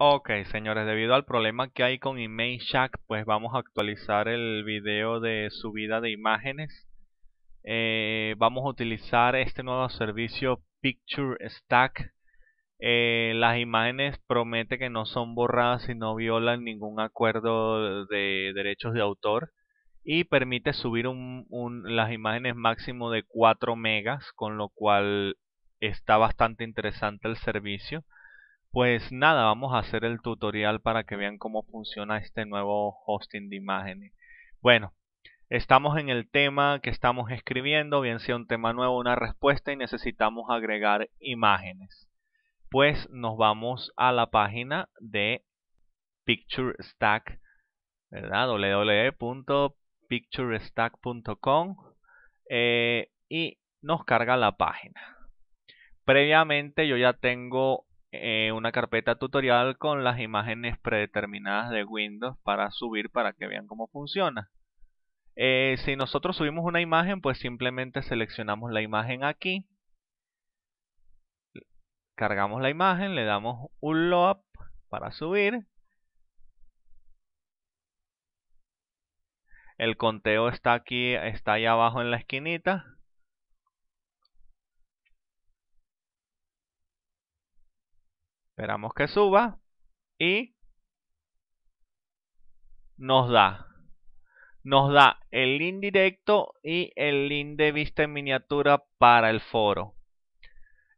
Ok, señores, debido al problema que hay con Imageshack pues vamos a actualizar el video de subida de imágenes. Eh, vamos a utilizar este nuevo servicio Picture Stack. Eh, las imágenes promete que no son borradas y no violan ningún acuerdo de derechos de autor y permite subir las imágenes máximo de 4 megas, con lo cual está bastante interesante el servicio. Pues nada, vamos a hacer el tutorial para que vean cómo funciona este nuevo hosting de imágenes. Bueno, estamos en el tema que estamos escribiendo, bien sea un tema nuevo, una respuesta y necesitamos agregar imágenes. Pues nos vamos a la página de Picture Stack, ¿verdad? www.picturestack.com eh, y nos carga la página. Previamente yo ya tengo eh, una carpeta tutorial con las imágenes predeterminadas de Windows para subir para que vean cómo funciona. Eh, si nosotros subimos una imagen, pues simplemente seleccionamos la imagen aquí. Cargamos la imagen, le damos un loop para subir. El conteo está aquí, está ahí abajo en la esquinita. Esperamos que suba y nos da. Nos da el link directo y el link de vista en miniatura para el foro.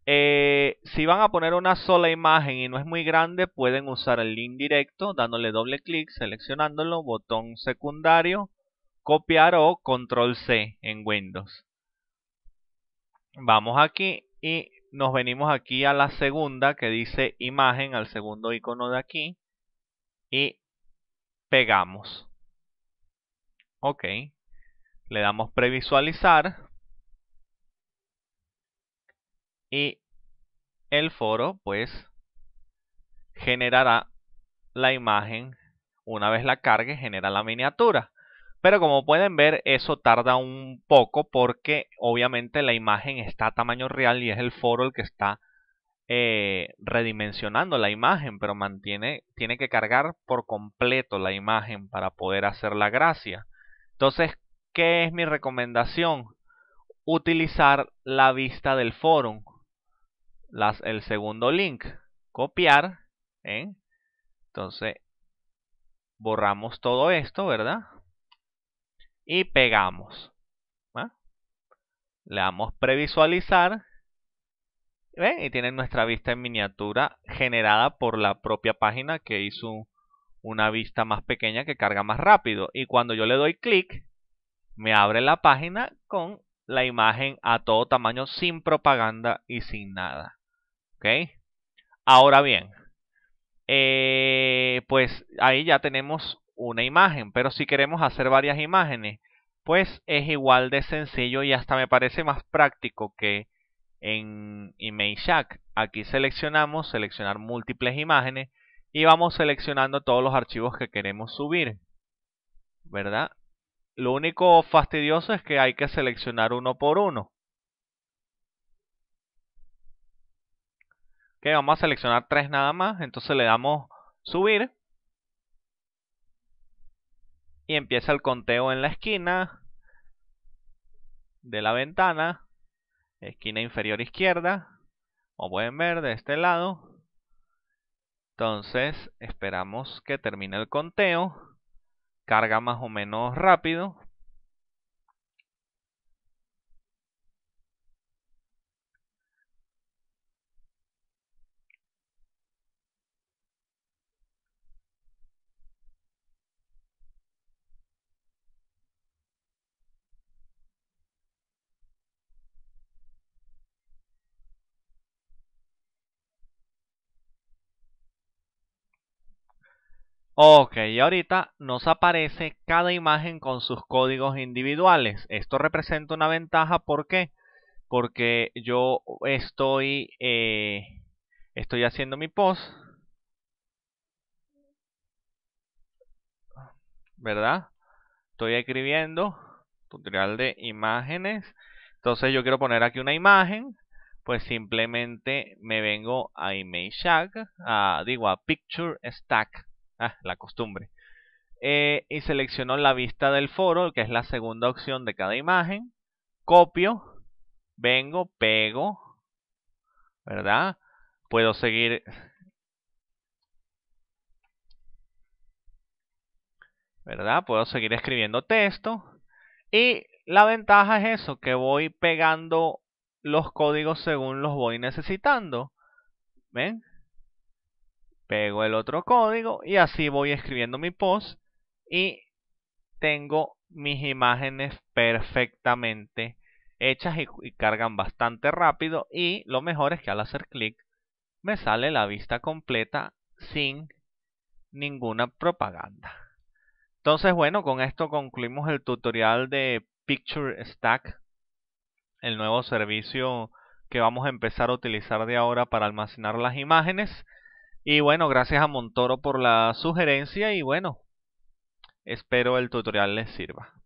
Eh, si van a poner una sola imagen y no es muy grande, pueden usar el link directo dándole doble clic, seleccionándolo, botón secundario, copiar o control C en Windows. Vamos aquí y nos venimos aquí a la segunda que dice imagen, al segundo icono de aquí, y pegamos. Ok. Le damos previsualizar. Y el foro, pues, generará la imagen. Una vez la cargue, genera la miniatura. Pero como pueden ver, eso tarda un poco porque obviamente la imagen está a tamaño real y es el foro el que está eh, redimensionando la imagen, pero mantiene, tiene que cargar por completo la imagen para poder hacer la gracia. Entonces, ¿qué es mi recomendación? Utilizar la vista del foro, el segundo link, copiar, ¿eh? entonces borramos todo esto, ¿verdad? y pegamos. Le damos previsualizar. ¿Ven? Y tienen nuestra vista en miniatura generada por la propia página que hizo una vista más pequeña que carga más rápido. Y cuando yo le doy clic, me abre la página con la imagen a todo tamaño sin propaganda y sin nada. ¿Ok? Ahora bien, eh, pues ahí ya tenemos una imagen, pero si queremos hacer varias imágenes, pues es igual de sencillo y hasta me parece más práctico que en ImageShack. Aquí seleccionamos, seleccionar múltiples imágenes y vamos seleccionando todos los archivos que queremos subir, ¿verdad? Lo único fastidioso es que hay que seleccionar uno por uno. Que vamos a seleccionar tres nada más, entonces le damos subir y empieza el conteo en la esquina de la ventana, esquina inferior izquierda, como pueden ver de este lado. Entonces esperamos que termine el conteo, carga más o menos rápido, Ok, y ahorita nos aparece cada imagen con sus códigos individuales. Esto representa una ventaja, ¿por qué? Porque yo estoy, eh, estoy haciendo mi post, ¿verdad? Estoy escribiendo tutorial de imágenes. Entonces yo quiero poner aquí una imagen, pues simplemente me vengo a ImageShack, digo a Picture Stack Ah, la costumbre. Eh, y selecciono la vista del foro, que es la segunda opción de cada imagen. Copio, vengo, pego, ¿verdad? Puedo seguir... ¿Verdad? Puedo seguir escribiendo texto. Y la ventaja es eso, que voy pegando los códigos según los voy necesitando. ¿Ven? pego el otro código y así voy escribiendo mi post y tengo mis imágenes perfectamente hechas y, cargan bastante rápido y lo mejor es que al hacer clic me sale la vista completa sin ninguna propaganda. Entonces, bueno, con esto concluimos el tutorial de Picture Stack, el nuevo servicio que vamos a empezar a utilizar de ahora para almacenar las imágenes. Y bueno, gracias a Montoro por la sugerencia y bueno, espero el tutorial les sirva.